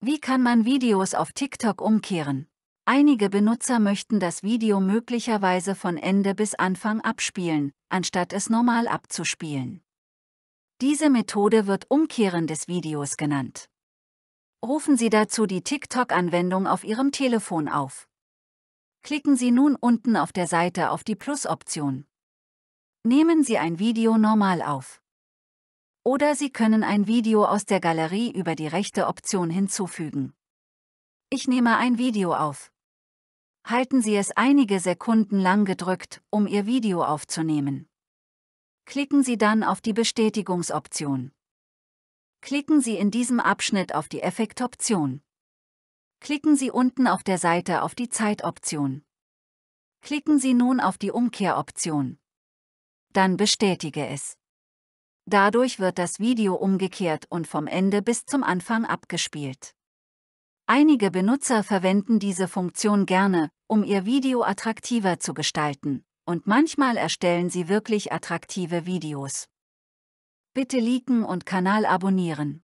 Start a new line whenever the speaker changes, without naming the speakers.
Wie kann man Videos auf TikTok umkehren? Einige Benutzer möchten das Video möglicherweise von Ende bis Anfang abspielen, anstatt es normal abzuspielen. Diese Methode wird Umkehren des Videos genannt. Rufen Sie dazu die TikTok-Anwendung auf Ihrem Telefon auf. Klicken Sie nun unten auf der Seite auf die Plus-Option. Nehmen Sie ein Video normal auf. Oder Sie können ein Video aus der Galerie über die rechte Option hinzufügen. Ich nehme ein Video auf. Halten Sie es einige Sekunden lang gedrückt, um Ihr Video aufzunehmen. Klicken Sie dann auf die Bestätigungsoption. Klicken Sie in diesem Abschnitt auf die Effektoption. Klicken Sie unten auf der Seite auf die Zeitoption. Klicken Sie nun auf die Umkehroption. Dann bestätige es. Dadurch wird das Video umgekehrt und vom Ende bis zum Anfang abgespielt. Einige Benutzer verwenden diese Funktion gerne, um ihr Video attraktiver zu gestalten, und manchmal erstellen sie wirklich attraktive Videos. Bitte liken und Kanal abonnieren.